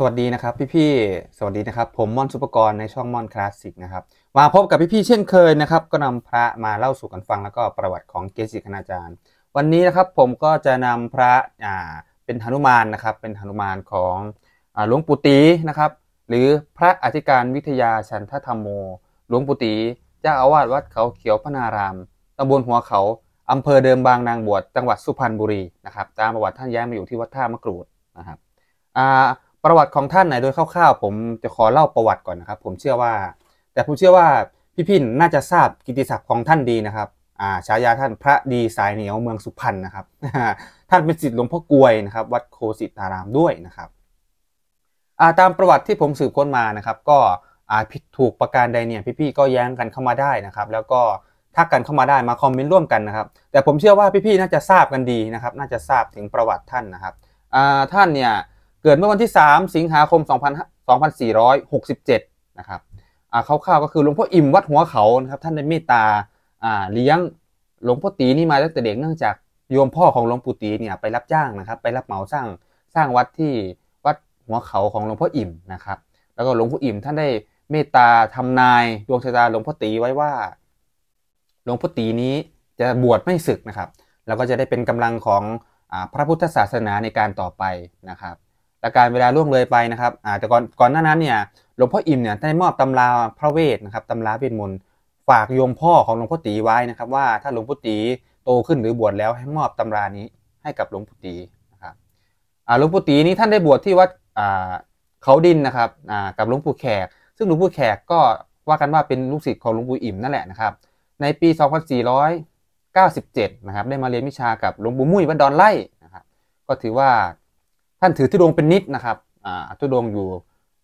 สวัสดีนะครับพี่ๆสวัสดีนะครับผมม่อนสุปกรณ์ในช่องม่อนคลาสสิกนะครับมาพบกับพี่ๆเช่นเคยนะครับก็นำพระมาเล่าสู่กันฟังแล้วก็ประวัติของเกจิคณาจารย์ วันนี้นะครับผมก็จะนำพระอ่าเป็นหนุมานนะครับเป็นหนุมานของหลวงปู่ตีนะครับหรือพระอธิการวิทยาชันทธรรมโมหลวงปู่ตีเจ้าอาวาสวัดเขาเขียวพนารามตำบลหัวเขาอำเภอเดิมบางนางบวชจังหวัดสุพรรณบุรีนะครับตามประวัติท่านย้ายมาอยู่ที่วัดท่ามะกรูดนะครับอ่าประวัติของท่านไหนโดยคร่าวๆผมจะขอเล่าประวัติก่อนนะครับ ผมเชื่อว่า แต่ผมเชื่อว่าพี่พินน่าจะทราบกิติศัพท์ของท่านดีนะครับอ่าฉายาท่านพระดีสายเหนียวเมืองสุพรรณนะครับ ท่านเป็นศิษย์หลวงพ่อกวยนะครับ วัดโคสิตารามด้วยนะครับอ่าตามประวัติที่ผมสืบค้นมานะครับ ก็อ่าผิดถูกประการใดเนี่ย พี่ๆก็แย้งกันเข้ามาได้นะครับ แล้วก็ทักกันเข้ามาได้มาคอมเมนต์ร่วมกันนะครับ แต่ผมเชื่อว่าพี่ๆน่าจะทราบกันดีนะครับน่าจะทราบถึงประวัติท่านนะครับอ่าท่านเนี่ยเกิดเมื่อวันที่ 3 สิงหาคม 2467นะครับคร่าวๆก็คือหลวงพ่ออิ่ม วัดหัวเขานะครับท่านได้เมตตาเลี้ยงหลวงพ่อตีนี่มาตั้งแต่เด็กเนื่องจากโยมพ่อของหลวงปู่ตีเนี่ยไปรับจ้างนะครับ ไปรับเหมาสร้างสร้างวัดที่วัดหัวเขาของหลวงพ่ออิ่มนะครับ แล้วก็หลวงพ่ออิ่มท่านได้เมตตาทำนายดวงชะตาหลวงพ่อตีไว้ว่าหลวงพ่อตีนี้จะบวชไม่ศึกนะครับแล้วก็จะได้เป็นกำลังของอพระพุทธศาสนาในการต่อไปนะครับแต่การเวลาล่วงเลยไปนะครับอาแต่ก่อนก่อนหน้านั้นเนี่ยหลวงพ่ออิมเนี่ยได้มอบตำราพระเวทนะครับตำราเวทมนต์ฝากโยมพ่อของหลวงพ่อตีไว้นะครับว่าถ้าหลวงพ่อตีโตขึ้นหรือบวชแล้วให้มอบตำรานี้ให้กับหลวงพ่อตีนะครับหลวงพ่อตีนี้ท่านได้บวชที่วัดเขาดินนะครับกับหลวงปู่แขก ซึ่งหลวงปู่แขกก็ว่ากันว่าเป็นลูกศิษย์ของหลวงปู่อิ่มนั่นแหละนะครับในปี 2497นะครับได้มาเรียนวิชากับหลวงปู่มุ้ยวัดดอนไล่นะครับก็ถือว่าท่านถือทุดงเป็นนิดนะครับทุดงอยู่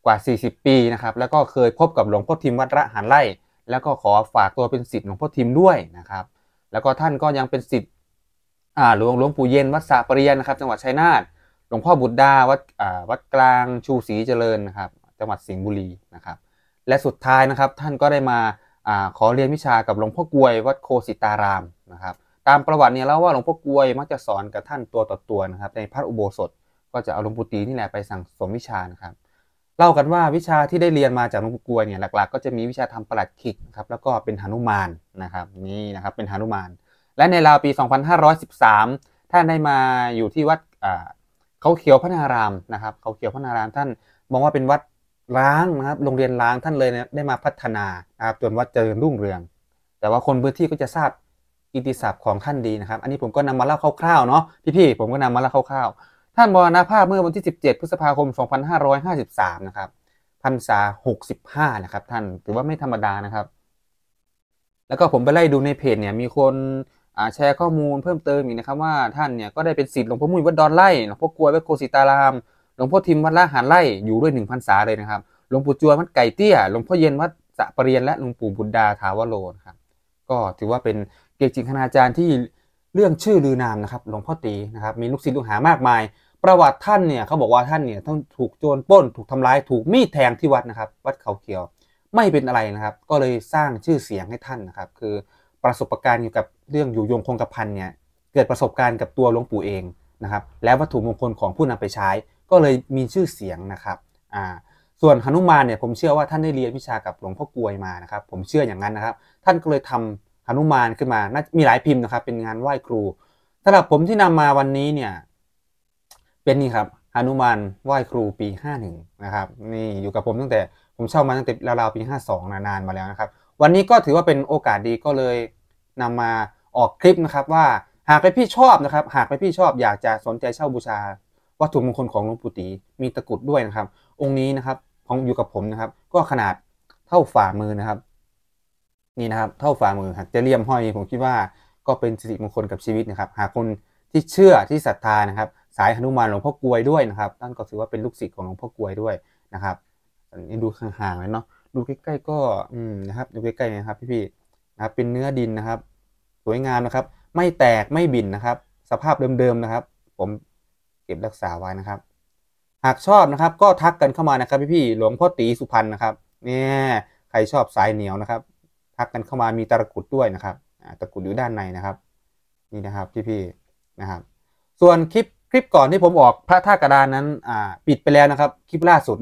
กว่า 40 ปีนะครับ แล้วก็เคยพบกับหลวงพ่อทิมวัดระหานไล่แล้วก็ขอฝากตัวเป็นสิทธิ์หลวงพ่อทิมด้วยนะครับ แล้วก็ท่านก็ยังเป็นสิทธิ์หลวงหลวงปู่เย็นวัดสาปเรียนนะครับ จังหวัดชัยนาทหลวงพ่อบุตรดาวัดวัดกลางชูศรีเจริญนะครับจังหวัดสิงห์บุรีนะครับ และสุดท้ายนะครับท่านก็ได้มาอขอเรียนวิชากับหลวงพ่อกวย วัดโคสิตารามนะครับ ตามประวัติเนี่ยเล่าว่าหลวงพ่อกวยมักจะสอนกับท่านตัวต่อตัวนะครับในพระอุโบสถก็จะเอาหลวงปู่ตีนี่แหละไปสั่งสมวิชานะครับ เล่ากันว่าวิชาที่ได้เรียนมาจากหลวงปู่กลวยเนี่ยหลักๆ ก็จะมีวิชาทำประหลัดขิกครับแล้วก็เป็นหนุมานนะครับ นี่นะครับเป็นหนุมาน และในราวปี 2513ท่านได้มาอยู่ที่วัดเขาเขียวพระนารามนะครับ เขาเขียวพระนารามท่าน มองว่าเป็นวัดล้างนะครับโรงเรียนล้างท่านเลยได้มาพัฒนานะครับจนวัดเจริญรุ่งเรือง แต่ว่าคนพื้นที่ก็จะทราบอิติศัพท์ของท่านดีนะครับ อันนี้ผมก็นำมาเล่าคร่าวๆเนาะพี่ๆผมก็นำมาเล่าคร่าวๆท่านมรณภาพเมื่อวันที่ 17 พฤษภาคม 2553 นะครับพรรษา 65 นะครับท่าน ถือว่าไม่ธรรมดานะครับ แล้วก็ผมไปไล่ดูในเพจเนี่ย มีคนแชร์ข้อมูลเพิ่มเติมอีกนะครับว่า ท่านเนี่ย ก็ได้เป็นศิษย์หลวงพ่อมุ่ยวัดดอนไล่ หลวงพ่อกลวยวัดโกสิตาราม หลวงพ่อทิมวัดละหานไล่ อยู่ด้วยหนึ่งพรรษาเลยนะครับ หลวงปู่จวนวัดไก่เตี้ย หลวงพ่อเย็นวัดสะปรเียนและหลวงปู่บุตรดาถาวโรนครับ ก็ถือว่าเป็นเกจิคณาจารย์ที่เรื่องชื่อลือนามนะครับหลวงพ่อตีนะครับ มีลูกศิษย์ลูกหามากมายประวัติท่านเนี่ยเขาบอกว่าท่านเนี่ยต้องถูกโจรป้น ถูกทำร้าย ถูกมีดแทงที่วัดนะครับ วัดเขาเขียวไม่เป็นอะไรนะครับ ก็เลยสร้างชื่อเสียงให้ท่านนะครับ คือประสบการณ์เกี่ยวกับเรื่องอยู่ยงคงกระพันเนี่ยเกิดประสบการณ์กับตัวหลวงปู่เองนะครับ และวัตถุมงคลของผู้นำไปใช้ ก็เลยมีชื่อเสียงนะครับอ่าส่วนหนุมานเนี่ยผมเชื่อว่าท่านได้เรียนวิชากับหลวงพ่อกลวยมานะครับ ผมเชื่ออย่างนั้นนะครับท่านก็เลยทำฮนุมานขึ้นมานมีหลายพิมพ์นะครับ เป็นงานไหว้ครูสำหรับผมที่นำมาวันนี้เนี่ย เป็นนี่ครับฮนุมานไหว้ครูปี51นะครับ นี่อยู่กับผม ตั้งแต่ผมเช่ามาตั้งแต่ราวๆปี52นานมาแล้วนะครับ วันนี้ก็ถือว่าเป็นโอกาสดีก็เลย นำมาออกคลิปนะครับ ว่าหากไปพี่ชอบนะครับ หากไปพี่ชอบ อยากจะสนใจเช่าบูชา วัตถุมงคลของหลวงปู่ตีมีตะกุดด้วยนะครับ องค์นี้นะครับ ของอยู่กับผมนะครับ ก็ขนาดเท่าฝ่ามือนะครับนี่นะครับเท่าฝ่ามือหักจะเลี่ยมห้อยผมคิดว่าก็เป็นสิริมงคลกับชีวิตนะครับ หากคนที่เชื่อที่ศรัทธานะครับ สายหนุมานหลวงพ่อกลวยด้วยนะครับท่านก็ถือว่าเป็นลูกศิษย์ของหลวงพ่อกลวยด้วยนะครับอันนี้ดูห่างๆเลยเนาะดูใกล้ๆก็อืมนะครับดูใกล้ๆนะครับ พี่ๆนะครับเป็นเนื้อดินนะครับ สวยงามนะครับ ไม่แตกไม่บินนะครับ สภาพเดิมๆนะครับ ผมเก็บรักษาไว้นะครับ หากชอบนะครับก็ทักกันเข้ามานะครับ พี่ๆหลวงพ่อตีสุพรรณนะครับเนี่ยใครชอบสายเหนียวนะครับทักกันเข้ามามีตะกุดด้วยนะครับตะกุดอยู่ด้านในนะครับ นี่นะครับพี่ๆนะครับ ส่วนคลิปคลิปก่อนที่ผมออกพระท่ากระดานนั้นปิดไปแล้วนะครับ คลิปล่าสุด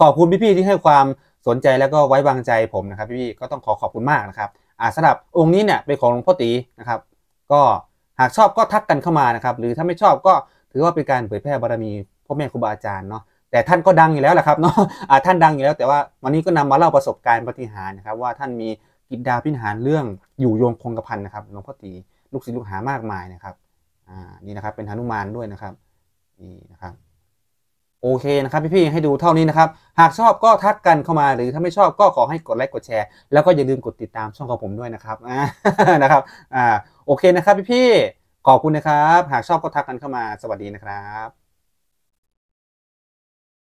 ขอบคุณพี่ๆที่ให้ความสนใจแล้วก็ไว้วางใจผมนะครับ พี่ๆก็ต้องขอขอบคุณมากนะครับสำหรับองค์นี้เนี่ยเป็นของหลวงพ่อตีนะครับ ก็หากชอบก็ทักกันเข้ามานะครับ หรือถ้าไม่ชอบก็ถือว่าเป็นการเผยแพร่บารมีพ่อแม่ครูบาอาจารย์เนาะแต่ท่านก็ดังอยู่แล้วแหละครับเนาะท่านดังอยู่แล้ว แต่ว่า วันนี้ก็นำมาเล่าประสบการณ์ปฏิหารนะครับ ว่าท่านมีกิจดาพิหารเรื่องอยู่โยงคงกระพันนะครับหลวงพ่อตีลูกศิษย์ลูกหามากมายนะครับ อ่า นี่นะครับ เป็นฮนุมานด้วยนะครับ นี่นะครับ โอเคนะครับ พี่ๆให้ดูเท่านี้นะครับ หากชอบก็ทักกันเข้ามา หรือถ้าไม่ชอบก็ขอให้กดไลค์กดแชร์ แล้วก็อย่าลืมกดติดตามช่องของผมด้วยนะครับนะครับ อ่า โอเคนะครับ พี่ๆ ขอบคุณนะครับ หากชอบก็ทักกันเข้ามา สวัสดีนะครับ